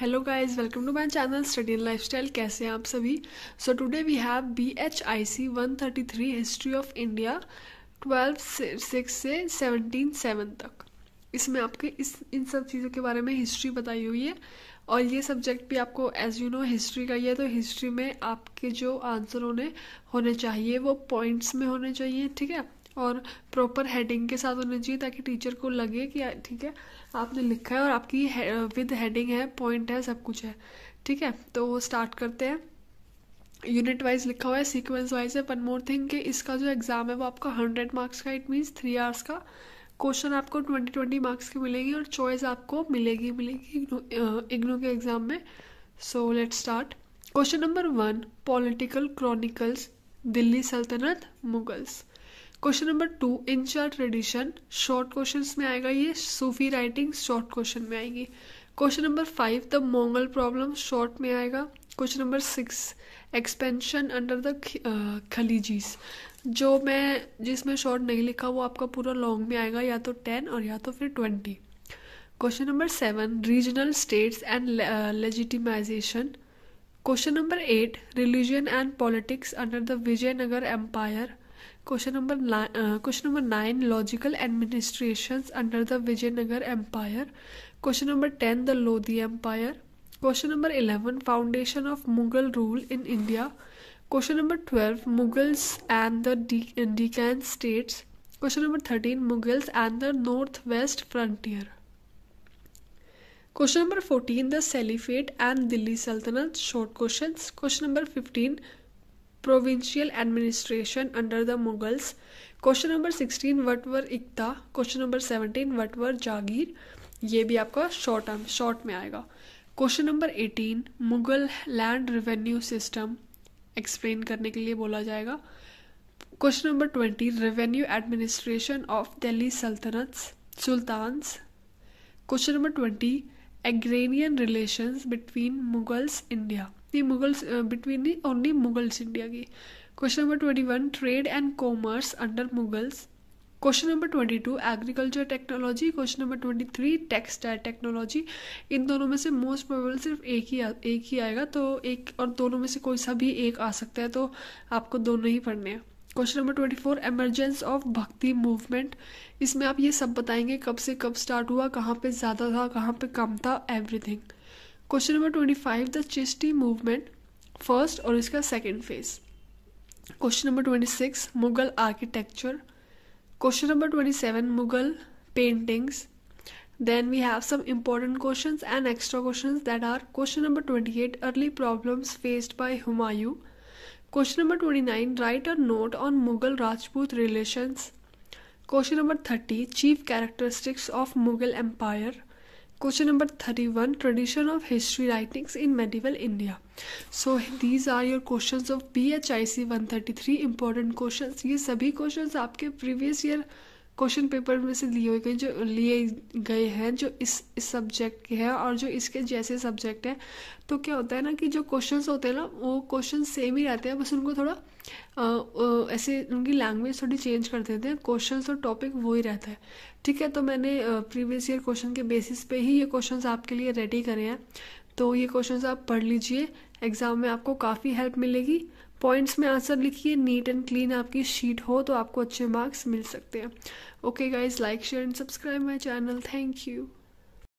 Hello guys welcome to my channel study and lifestyle कैसे हैं आप सभी so today we have B H I C one thirty three history of India twelve six से seventeen seven तक इसमें आपके इस इन सब चीज़ों के बारे में हिस्ट्री बताई हुई है और ये सब्जेक्ट भी आपको एज यू नो हिस्ट्री का ही है तो हिस्ट्री में आपके जो आंसर होने होने चाहिए वो पॉइंट्स में होने चाहिए ठीक है और प्रॉपर हेडिंग के साथ होना चाहिए ताकि टीचर को लगे कि ठीक है आपने लिखा है और आपकी विद हेडिंग है पॉइंट है सब कुछ है ठीक है तो स्टार्ट करते हैं यूनिट वाइज लिखा हुआ है सीक्वेंस वाइज है वन मोर थिंग कि इसका जो एग्ज़ाम है वो आपका हंड्रेड मार्क्स का इट मीन्स थ्री आवर्स का क्वेश्चन आपको ट्वेंटी ट्वेंटी मार्क्स की मिलेगी और चॉइस आपको मिलेगी मिलेगी इग्नू के एग्ज़ाम में so let start question number one political chronicles Delhi सल्तनत Mughals question number two in short tradition short question में आएगा ये सूफी राइटिंग शॉर्ट क्वेश्चन में आएगी question number five the Mongol problem short में आएगा question number six expansion under the Khaljis जो मैं जिसमें शॉर्ट नहीं लिखा वो आपका पूरा लॉन्ग में आएगा या तो टेन और या तो फिर twenty question number seven regional states and legitimisation question number eight religion and politics under the Vijayanagar empire Question number, nine, uh, question number 9 Logical administrations under the Vijayanagar Empire. Question number 10 The Lodhi Empire. Question number 11 Foundation of Mughal rule in India. Question number 12 Mughals and the De- Deccan states. Question number 13 Mughals and the Northwest frontier. Question number 14 The Salifate and Delhi Sultanate. Short questions. Question number 15 provincial administration under the Mughals. Question number 16 what were Ikta? Question number 17 what were Jagir? ये भी आपका short term short में आएगा question number 18 Mughal land revenue system explain करने के लिए बोला जाएगा question number 20 revenue administration of Delhi सल्तनत sultans question number 20 agrarian relations between Mughals India. The Mughals between the only Mughals India की question number twenty one trade and commerce under Mughals question number twenty two agriculture technology question number twenty three textile technology इन दोनों में से most probable सिर्फ एक ही आ, एक ही आएगा तो एक और दोनों में से कोई सा भी एक आ सकता है तो आपको दोनों ही पढ़ने हैं question number twenty four emergence of Bhakti movement इसमें आप ये सब बताएंगे कब से कब स्टार्ट हुआ कहाँ पे ज़्यादा था कहाँ पे कम था everything Question number twenty-five: The Chisti movement, first first और इसका second phase question number twenty six Mughal architecture question number twenty then we have some important questions and extra questions that are question number 28 early problems faced by humayu question number 29 write a note on mughal rajput relations question number 30 chief characteristics of mughal empire question number thirty one tradition of history writings in medieval India so these are your question of B H I C one thirty three important question ये सभी question आपके previous year question paper में से लिए गए जो लिए गए हैं जो इस इस सब्जेक्ट के हैं और जो इसके जैसे सब्जेक्ट हैं तो क्या होता है ना कि जो क्वेश्चंस होते हैं ना वो क्वेश्चन सेम ही रहते हैं बस उनको थोड़ा आ, आ, ऐसे उनकी लैंग्वेज थोड़ी चेंज कर देते हैं क्वेश्चंस और टॉपिक वो ही रहता है ठीक है तो मैंने प्रीवियस ईयर क्वेश्चन के बेसिस पे ही ये क्वेश्चंस आपके लिए रेडी करे हैं तो ये क्वेश्चंस आप पढ़ लीजिए एग्ज़ाम में आपको काफ़ी हेल्प मिलेगी पॉइंट्स में आंसर लिखिए नीट एंड क्लीन आपकी शीट हो तो आपको अच्छे मार्क्स मिल सकते हैं okay guys like share and subscribe my channel thank you